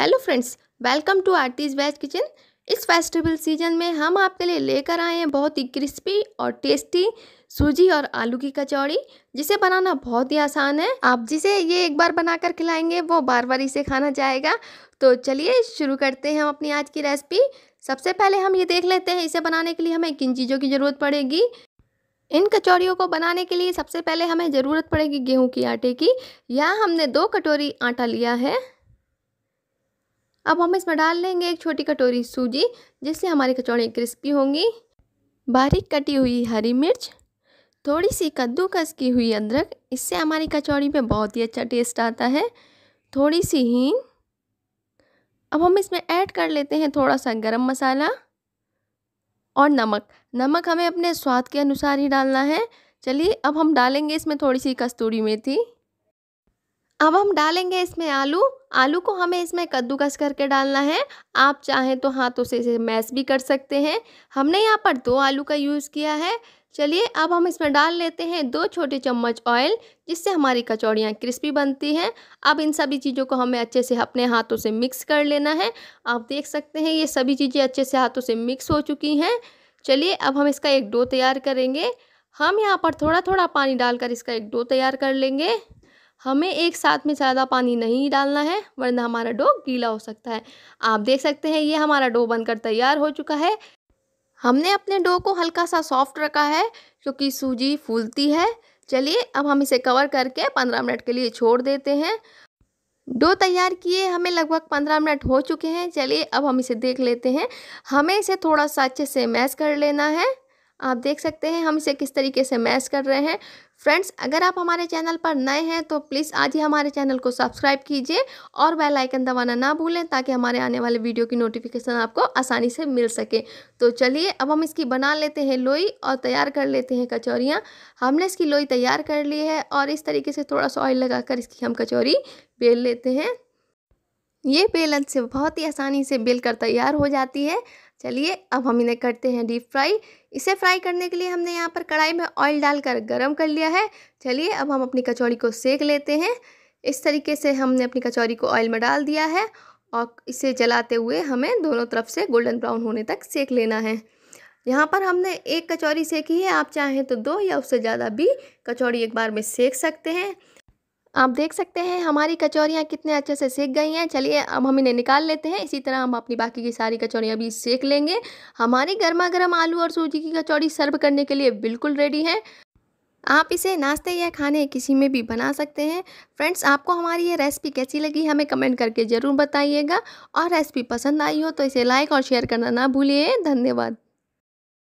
hello friends welcome to Aarti's veg kitchen इस festival season में हम आपके लिए लेकर आए हैं बहुत ही क्रिस्पी और टेस्टी सूजी और आलू की कचौड़ी जिसे बनाना बहुत ही आसान है आप जिसे ये एक बार बनाकर खिलाएंगे वो बार बार इसे खाना चाहेगा तो चलिए शुरू करते हैं हम अपनी आज की रेसिपी सबसे पहले हम ये देख लेते हैं इसे बनाने के लिए हमें किन चीज़ों की ज़रूरत पड़ेगी इन कचौड़ियों को बनाने के लिए सबसे पहले हमें ज़रूरत पड़ेगी गेहूँ की आटे की यह हमने दो कटोरी आटा लिया है अब हम इसमें डाल लेंगे एक छोटी कटोरी सूजी जिससे हमारी कचौड़ी क्रिस्पी होंगी बारीक कटी हुई हरी मिर्च थोड़ी सी कद्दूकस की हुई अदरक इससे हमारी कचौड़ी में बहुत ही अच्छा टेस्ट आता है थोड़ी सी हींग अब हम इसमें ऐड कर लेते हैं थोड़ा सा गरम मसाला और नमक नमक हमें अपने स्वाद के अनुसार ही डालना है चलिए अब हम डालेंगे इसमें थोड़ी सी कस्तूरी मेथी अब हम डालेंगे इसमें आलू आलू को हमें इसमें कद्दूकस करके डालना है आप चाहें तो हाथों से इसे मैश भी कर सकते हैं हमने यहाँ पर दो आलू का यूज़ किया है चलिए अब हम इसमें डाल लेते हैं दो छोटे चम्मच ऑयल जिससे हमारी कचौड़ियाँ क्रिस्पी बनती हैं अब इन सभी चीज़ों को हमें अच्छे से अपने हाथों से मिक्स कर लेना है आप देख सकते हैं ये सभी चीज़ें अच्छे से हाथों से मिक्स हो चुकी हैं चलिए अब हम इसका एक डो तैयार करेंगे हम यहाँ पर थोड़ा थोड़ा पानी डालकर इसका एक डो तैयार कर लेंगे हमें एक साथ में ज़्यादा पानी नहीं डालना है वरना हमारा डो गीला हो सकता है आप देख सकते हैं ये हमारा डो बनकर तैयार हो चुका है हमने अपने डो को हल्का सा सॉफ्ट रखा है क्योंकि सूजी फूलती है चलिए अब हम इसे कवर करके पंद्रह मिनट के लिए छोड़ देते हैं डो तैयार किए हमें लगभग पंद्रह मिनट हो चुके हैं चलिए अब हम इसे देख लेते हैं हमें इसे थोड़ा सा अच्छे से मैश कर लेना है आप देख सकते हैं हम इसे किस तरीके से मैश कर रहे हैं फ्रेंड्स अगर आप हमारे चैनल पर नए हैं तो प्लीज़ आज ही हमारे चैनल को सब्सक्राइब कीजिए और बेल आइकन दबाना ना भूलें ताकि हमारे आने वाले वीडियो की नोटिफिकेशन आपको आसानी से मिल सके तो चलिए अब हम इसकी बना लेते हैं लोई और तैयार कर लेते हैं कचौरियाँ हमने इसकी लोई तैयार कर ली है और इस तरीके से थोड़ा सा ऑयल कर इसकी हम कचौरी बेल लेते हैं ये बेलन से बहुत ही आसानी से बेल कर तैयार हो जाती है चलिए अब हम इन्हें करते हैं डीप फ्राई इसे फ्राई करने के लिए हमने यहाँ पर कढ़ाई में ऑयल डालकर गर्म कर लिया है चलिए अब हम अपनी कचौड़ी को सेक लेते हैं इस तरीके से हमने अपनी कचौड़ी को ऑयल में डाल दिया है और इसे जलाते हुए हमें दोनों तरफ से गोल्डन ब्राउन होने तक सेक लेना है यहाँ पर हमने एक कचौड़ी सेकी है आप चाहें तो दो या उससे ज़्यादा भी कचौड़ी एक बार में सेक सकते हैं आप देख सकते हैं हमारी कचौरियाँ कितने अच्छे से सेक गई हैं चलिए अब हम इन्हें निकाल लेते हैं इसी तरह हम अपनी बाकी की सारी कचौरियाँ भी सेक लेंगे हमारी गर्मा गर्म आलू और सूजी की कचौड़ी सर्व करने के लिए बिल्कुल रेडी है आप इसे नाश्ते या खाने किसी में भी बना सकते हैं फ्रेंड्स आपको हमारी ये रेसिपी कैसी लगी हमें कमेंट करके ज़रूर बताइएगा और रेसिपी पसंद आई हो तो इसे लाइक और शेयर करना ना भूलिए धन्यवाद